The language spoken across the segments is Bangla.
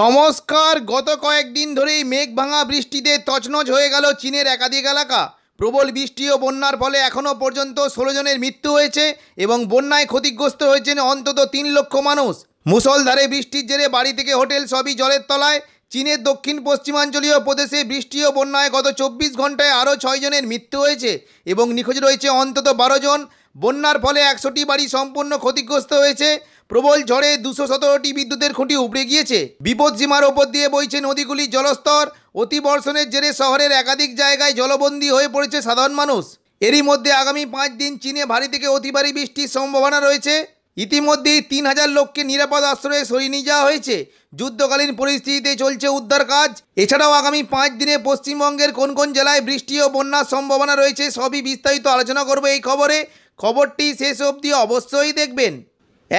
নমস্কার গত কয়েকদিন ধরেই মেঘ ভাঙা বৃষ্টিতে তছনছ হয়ে গেল চীনের একাধিক এলাকা প্রবল বৃষ্টি ও বন্যার ফলে এখনও পর্যন্ত ষোলো জনের মৃত্যু হয়েছে এবং বন্যায় ক্ষতিগ্রস্ত হয়েছেন অন্তত তিন লক্ষ মানুষ মুসলধারে বৃষ্টির জেরে বাড়ি থেকে হোটেল সবই জলের তলায় চীনের দক্ষিণ পশ্চিমাঞ্চলীয় প্রদেশে বৃষ্টি ও বন্যায় গত চব্বিশ ঘন্টায় আরও ছয় জনের মৃত্যু হয়েছে এবং নিখোঁজ রয়েছে অন্তত বারো জন বন্যার ফলে একশোটি বাড়ি সম্পূর্ণ ক্ষতিগ্রস্ত হয়েছে প্রবল ঝড়ে দুশো সতেরোটি বিদ্যুতের খুঁটি উপড়ে গিয়েছে বিপদসীমার ওপর দিয়ে বইছে নদীগুলির জলস্তর অতিবর্ষণের জেরে শহরের একাধিক জায়গায় জলবন্দী হয়ে পড়েছে সাধারণ মানুষ এরই মধ্যে আগামী পাঁচ দিন চীনে ভারী থেকে অতিভারী বৃষ্টির সম্ভাবনা রয়েছে ইতিমধ্যেই তিন হাজার লোককে নিরাপদ আশ্রয়ে সরিয়ে নিয়ে যাওয়া হয়েছে যুদ্ধকালীন পরিস্থিতিতে চলছে উদ্ধার কাজ এছাড়াও আগামী পাঁচ দিনে পশ্চিমবঙ্গের কোন কোন জেলায় বৃষ্টি ও বন্যার সম্ভাবনা রয়েছে সবই বিস্তারিত আলোচনা করব এই খবরে খবরটি শেষ অবধি অবশ্যই দেখবেন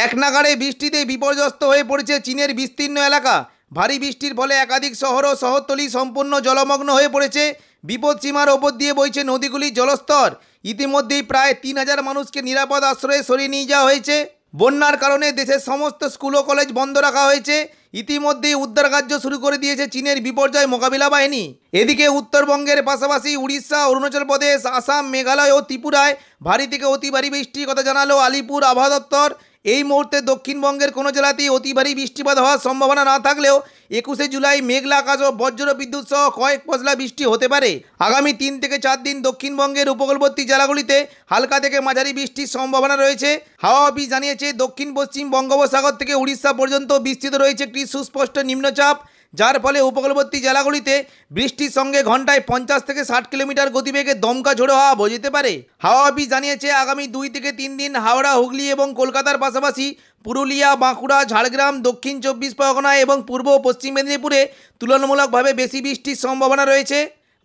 এক নাগাড়ে বৃষ্টিতে বিপর্যস্ত হয়ে পড়েছে চীনের বিস্তীর্ণ এলাকা ভারী বৃষ্টির ফলে একাধিক শহর ও শহরতলি সম্পূর্ণ জলমগ্ন হয়ে পড়েছে বিপদসীমার ওপর দিয়ে বইছে নদীগুলির জলস্তর ইতিমধ্যেই প্রায় তিন হাজার মানুষকে নিরাপদ আশ্রয়ে সরিয়ে নিয়ে যাওয়া হয়েছে বন্যার কারণে দেশের সমস্ত স্কুল ও কলেজ বন্ধ রাখা হয়েছে ইতিমধ্যেই উদ্ধার কার্য শুরু করে দিয়েছে চীনের বিপর্যয় মোকাবিলা বাহিনী এদিকে উত্তরবঙ্গের পাশাপাশি উড়িষ্যা অরুণাচল প্রদেশ আসাম মেঘালয় ও ত্রিপুরায় ভারী থেকে অতি ভারী বৃষ্টির কথা জানালো আলিপুর আবহাওয়া দপ্তর এই মুহূর্তে দক্ষিণবঙ্গের কোনো জেলাতেই অতি ভারী বৃষ্টিপাত হওয়ার সম্ভাবনা না থাকলেও একুশে জুলাই মেঘলা আকাশ ও বজ্র বিদ্যুৎ সহ কয়েক পশলা বৃষ্টি হতে পারে আগামী তিন থেকে চার দিন দক্ষিণবঙ্গের উপকূলবর্তী জেলাগুলিতে হালকা থেকে মাঝারি বৃষ্টির সম্ভাবনা রয়েছে হাওয়া অফিস জানিয়েছে দক্ষিণ পশ্চিম বঙ্গোপসাগর থেকে উড়িষ্যা পর্যন্ত বিস্তৃত রয়েছে একটি সুস্পষ্ট নিম্নচাপ যার ফলে উপকূলবর্তী জেলাগুলিতে বৃষ্টির সঙ্গে ঘন্টায় পঞ্চাশ থেকে ষাট কিলোমিটার গতিবেগে দমকা ঝোড়ো হাওয়া বোঝাতে পারে হাওয়া অফিস জানিয়েছে আগামী দুই থেকে তিন দিন হাওড়া হুগলি এবং কলকাতার পাশাপাশি পুরুলিয়া বাঁকুড়া ঝাড়গ্রাম দক্ষিণ চব্বিশ পরগনা এবং পূর্ব পশ্চিম মেদিনীপুরে তুলনামূলকভাবে বেশি বৃষ্টির সম্ভাবনা রয়েছে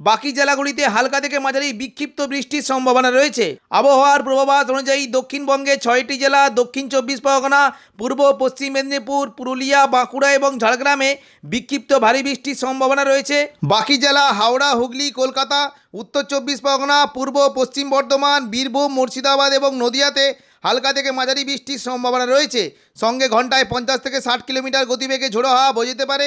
বাকি জেলাগুলিতে হালকা থেকে মাঝারি বিক্ষিপ্ত বৃষ্টির সম্ভাবনা রয়েছে আবহাওয়ার পূর্বাভাস অনুযায়ী দক্ষিণবঙ্গে ছয়টি জেলা দক্ষিণ চব্বিশ পরগনা পূর্ব পশ্চিম মেদিনীপুর পুরুলিয়া বাঁকুড়া এবং ঝাড়গ্রামে বিক্ষিপ্ত ভারী বৃষ্টির সম্ভাবনা রয়েছে বাকি জেলা হাওড়া হুগলি কলকাতা উত্তর চব্বিশ পরগনা পূর্ব পশ্চিম বর্ধমান বীরভূম মুর্শিদাবাদ এবং নদিয়াতে হালকা থেকে মাঝারি বৃষ্টির সম্ভাবনা রয়েছে সঙ্গে ঘন্টায় পঞ্চাশ থেকে ষাট কিলোমিটার গতিবেগে ঝোড়ো হাওয়া বোঝাতে পারে